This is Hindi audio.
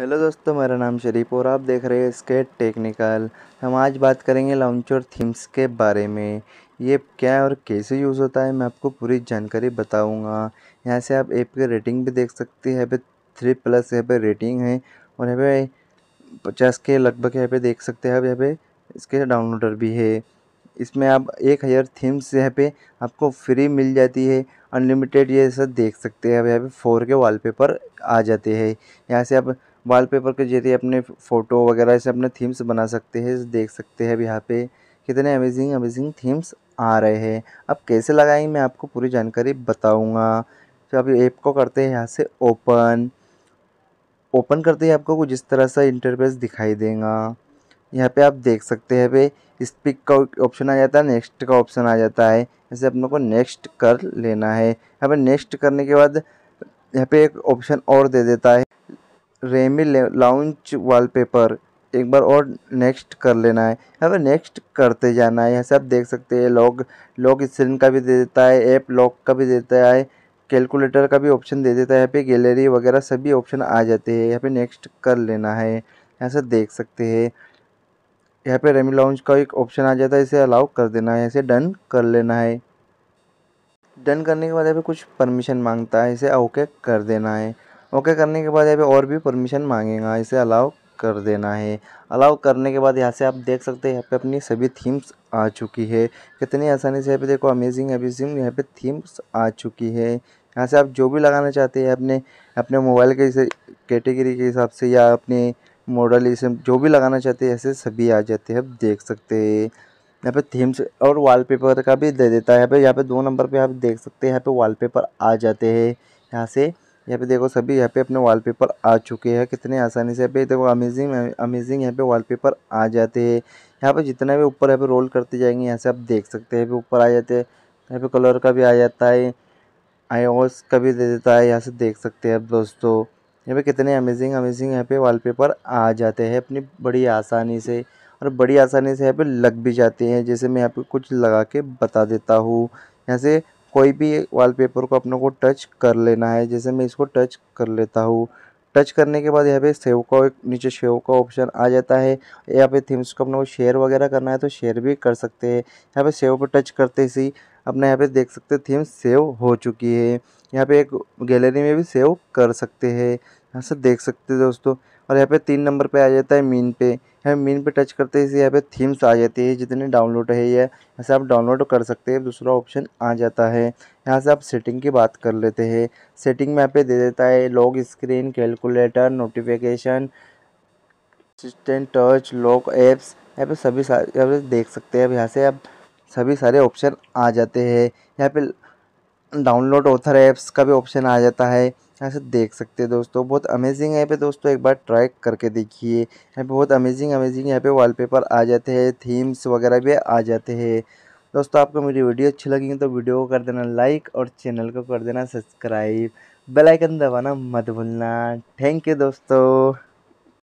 हेलो दोस्तों मेरा नाम शरीफ और आप देख रहे हैं स्केट टेक्निकल हम आज बात करेंगे लॉन्चर थीम्स के बारे में ये क्या और कैसे यूज़ होता है मैं आपको पूरी जानकारी बताऊंगा यहाँ से आप ऐप की रेटिंग भी देख सकते हैं यहाँ पे थ्री प्लस यहाँ पे रेटिंग है और यहाँ पे पचास के लगभग यहाँ पे देख सकते हैं अब यहाँ पे इसके डाउनलोडर भी है इसमें आप एक हज़ार थीम्स यहाँ पे आपको फ्री मिल जाती है अनलिमिटेड ये सब देख सकते हैं अब यहाँ पे फोर के वॉलपेपर आ जाते हैं यहाँ से आप वॉलपेपर के जरिए अपने फ़ोटो वगैरह से अपने थीम्स बना सकते हैं देख सकते हैं अब यहाँ पे कितने अमेजिंग अमेजिंग थीम्स आ रहे हैं अब कैसे लगाएंगे मैं आपको पूरी जानकारी बताऊँगा तो आप ऐप को करते हैं यहाँ से ओपन ओपन करते ही आपको कुछ इस तरह सा इंटरफेस दिखाई देगा यहाँ पे आप देख सकते हैं पे स्पीक का ऑप्शन आ जाता है नेक्स्ट का ऑप्शन आ जाता है जैसे अपने को नेक्स्ट कर लेना है यहाँ पे नेक्स्ट करने के बाद यहाँ पे एक ऑप्शन और दे देता है रेमी लाउंज वॉलपेपर एक बार और नेक्स्ट कर लेना है यहाँ पर नेक्स्ट करते जाना है यहाँ से आप देख सकते हैं लॉग लॉक स्क्रीन का भी दे देता है ऐप लॉक का भी देता है कैलकुलेटर का भी ऑप्शन दे देता है यहाँ पे गैलरी वगैरह सभी ऑप्शन आ जाते हैं यहाँ पे नेक्स्ट कर लेना है यहाँ से देख सकते हैं यहाँ पे रेमी लॉन्च का एक ऑप्शन आ जाता है इसे अलाउ कर देना है इसे डन कर लेना है डन करने के बाद यहाँ पे कुछ परमिशन मांगता है इसे ओके कर देना है ओके करने के बाद यहाँ पे और भी परमिशन मांगेगा हाँ, इसे अलाउ कर देना है अलाउ करने के बाद यहाँ से आप देख सकते हैं यहाँ पे अपनी सभी थीम्स आ चुकी है कितनी आसानी से यहाँ पे देखो अमेजिंग अमेजिंग यहाँ पे थीम्स आ चुकी है यहाँ से आप जो भी लगाना चाहते हैं अपने अपने मोबाइल के कैटेगरी के हिसाब से या अपने मॉडल इसे जो भी लगाना चाहते हैं ऐसे सभी आ जाते हैं आप देख सकते हैं यहाँ पे थीम्स और वॉलपेपर का भी दे देता है यहाँ पे यहाँ पे दो नंबर पे आप देख सकते हैं यहाँ पे वॉलपेपर आ जाते हैं यहाँ से यहाँ पे देखो सभी यहाँ पे अपने वॉलपेपर आ चुके हैं कितने आसानी से यहाँ पे देखो अमेजिंग अमेजिंग यहाँ पे वॉलपेपर आ जाते हैं यहाँ पे जितना भी ऊपर यहाँ पे रोल करते जाएंगे यहाँ से आप देख सकते हैं ऊपर आ जाते हैं यहाँ पे कलर का भी आ जाता है आईओस का भी दे देता है यहाँ से देख सकते हैं आप दोस्तों यहाँ पे कितने अमेजिंग अमेजिंग यहाँ पे वाल आ जाते हैं अपनी बड़ी आसानी से और बड़ी आसानी से यहाँ पे लग भी जाते हैं जैसे मैं यहाँ पे कुछ लगा के बता देता हूँ यहाँ से कोई भी वॉलपेपर को अपने को टच कर लेना है जैसे मैं इसको टच कर लेता हूँ टच करने के बाद यहाँ पे सेव का नीचे सेव का ऑप्शन आ जाता है यहाँ पे थीम्स को अपने को शेयर वगैरह करना है तो शेयर भी कर सकते हैं यहाँ पे सेव पर टच करते ही अपने यहाँ पे देख सकते हैं सेव हो चुकी है यहाँ पे एक गैलरी में भी सेव कर सकते हैं यहाँ से देख सकते हैं दोस्तों और यहाँ पे तीन नंबर पे आ जाता है मीन पे यहाँ मीन पे टच करते ही यहाँ पे थीम्स आ जाती है जितने डाउनलोड है ये यहाँ से आप डाउनलोड कर सकते हैं दूसरा ऑप्शन आ जाता है यहाँ से आप सेटिंग की बात कर लेते हैं सेटिंग में यहाँ पे दे देता है lock screen calculator notification assistant touch lock apps यहाँ पे सभी सारे देख सकते हैं अब यहाँ से आप सभी सारे ऑप्शन आ जाते हैं यहाँ पे डाउनलोड ऑथर ऐप्स का भी ऑप्शन आ जाता है यहाँ से देख सकते हैं दोस्तों बहुत अमेजिंग ऐप है दोस्तों एक बार ट्राई करके देखिए यहाँ पे बहुत अमेजिंग अमेजिंग यहाँ पे वॉलपेपर आ जाते हैं थीम्स वगैरह भी आ जाते हैं दोस्तों आपको मेरी वीडियो अच्छी लगी तो वीडियो को कर देना लाइक और चैनल को कर देना सब्सक्राइब बेलाइकन दबाना मत भूलना थैंक यू दोस्तों